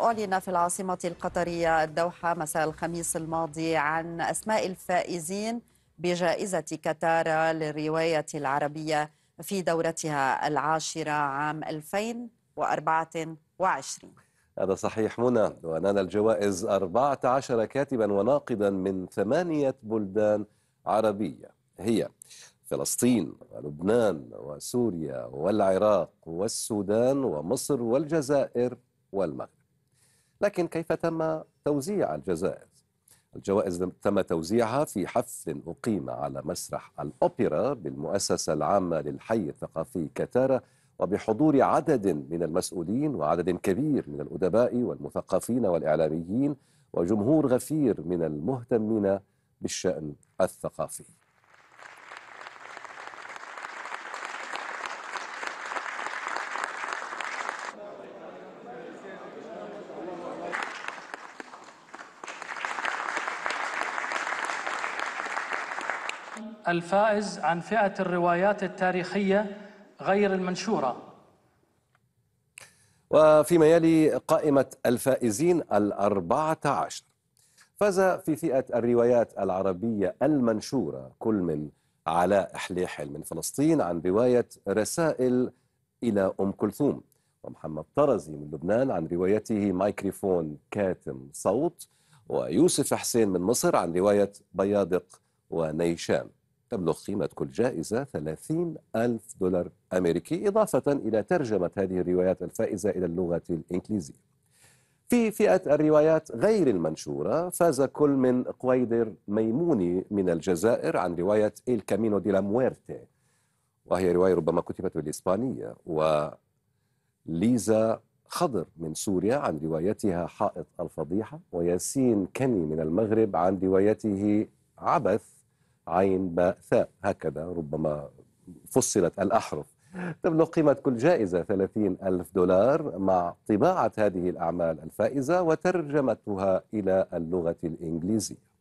أعلن في العاصمة القطرية الدوحة مساء الخميس الماضي عن أسماء الفائزين بجائزة كتارا للرواية العربية في دورتها العاشرة عام 2024 هذا صحيح منى ونال الجوائز 14 كاتبا وناقدا من ثمانية بلدان عربية هي فلسطين ولبنان وسوريا والعراق والسودان ومصر والجزائر والمغرب لكن كيف تم توزيع الجزائز الجوائز تم توزيعها في حفل أقيم على مسرح الأوبرا بالمؤسسة العامة للحي الثقافي كتارة وبحضور عدد من المسؤولين وعدد كبير من الأدباء والمثقفين والإعلاميين وجمهور غفير من المهتمين بالشأن الثقافي الفائز عن فئة الروايات التاريخية غير المنشورة وفيما يلي قائمة الفائزين الأربعة عشر فاز في فئة الروايات العربية المنشورة كل من علاء حليحل من فلسطين عن رواية رسائل إلى أم كلثوم ومحمد طرزي من لبنان عن روايته مايكروفون كاتم صوت ويوسف حسين من مصر عن رواية بيادق ونيشان تبلغ قيمة كل جائزة 30 ألف دولار أمريكي إضافة إلى ترجمة هذه الروايات الفائزة إلى اللغة الإنجليزية في فئة الروايات غير المنشورة فاز كل من قويدر ميموني من الجزائر عن رواية إل كامينو دي لا مويرتي وهي رواية ربما كتبت بالإسبانية وليزا خضر من سوريا عن روايتها حائط الفضيحة وياسين كني من المغرب عن روايته عبث عين باء ثاء هكذا ربما فصلت الأحرف تبلغ قيمة كل جائزة 30 ألف دولار مع طباعة هذه الأعمال الفائزة وترجمتها إلى اللغة الإنجليزية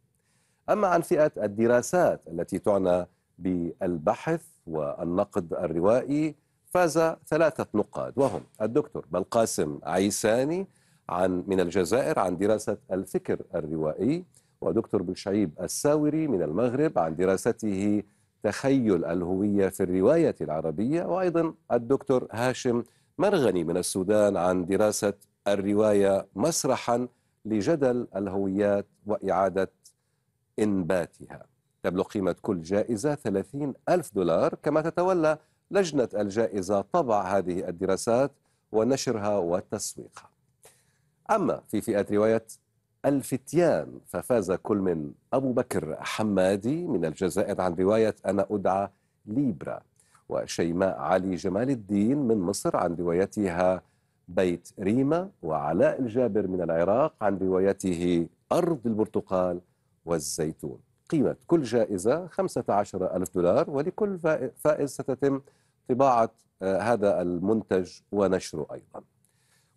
أما عن فئة الدراسات التي تعنى بالبحث والنقد الروائي فاز ثلاثة نقاد وهم الدكتور بلقاسم عيساني عن من الجزائر عن دراسة الفكر الروائي ودكتور بوشعيب الساوري من المغرب عن دراسته تخيل الهوية في الرواية العربية وأيضا الدكتور هاشم مرغني من السودان عن دراسة الرواية مسرحا لجدل الهويات وإعادة إنباتها تبلغ قيمة كل جائزة 30 ألف دولار كما تتولى لجنة الجائزة طبع هذه الدراسات ونشرها وتسويقها أما في فئة رواية الفتيان ففاز كل من أبو بكر حمادي من الجزائر عن رواية أنا أدعى ليبرا وشيماء علي جمال الدين من مصر عن روايتها بيت ريما وعلاء الجابر من العراق عن روايته أرض البرتقال والزيتون قيمة كل جائزة 15 ألف دولار ولكل فائز ستتم طباعة آه، هذا المنتج ونشره أيضا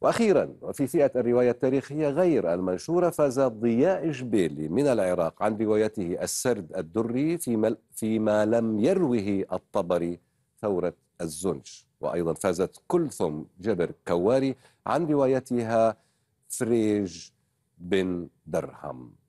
وأخيرا وفي فئة الرواية التاريخية غير المنشورة فاز ضياء جبيلي من العراق عن روايته السرد الدري فيما, فيما لم يروه الطبري ثورة الزنج وأيضا فازت كلثم جبر كواري عن روايتها فريج بن درهم